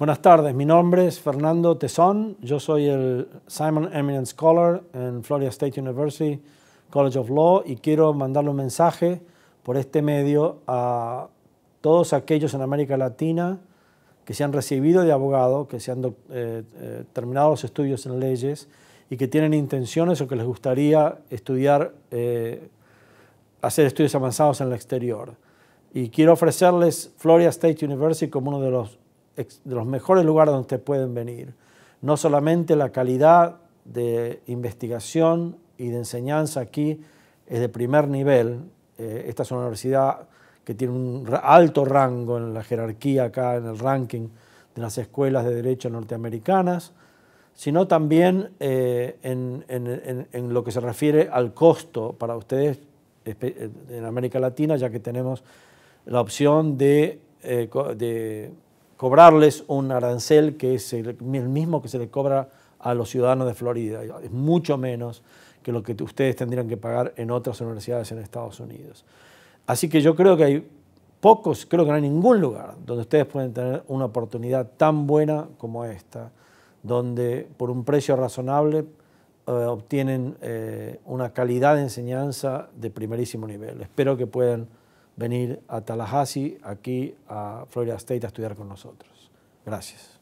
Buenas tardes, mi nombre es Fernando Tesón, yo soy el Simon Eminent Scholar en Florida State University College of Law y quiero mandarle un mensaje por este medio a todos aquellos en América Latina que se han recibido de abogado, que se han eh, eh, terminado los estudios en leyes y que tienen intenciones o que les gustaría estudiar, eh, hacer estudios avanzados en el exterior. Y quiero ofrecerles Florida State University como uno de los de los mejores lugares donde ustedes pueden venir. No solamente la calidad de investigación y de enseñanza aquí es de primer nivel. Eh, esta es una universidad que tiene un alto rango en la jerarquía acá, en el ranking de las escuelas de derecho norteamericanas, sino también eh, en, lo que se refiere al costo para ustedes en América Latina, ya que tenemos la opción de eh, cobrarles un arancel que es el, mismo que se le cobra a los ciudadanos de Florida, es mucho menos que lo que ustedes tendrían que pagar en otras universidades en Estados Unidos. Así que yo creo que hay pocos, creo que no hay ningún lugar donde ustedes pueden tener una oportunidad tan buena como esta, donde por un precio razonable eh, obtienen eh, una calidad de enseñanza de primerísimo nivel. Espero que puedan venir a Tallahassee, aquí a Florida State, a estudiar con nosotros. Gracias.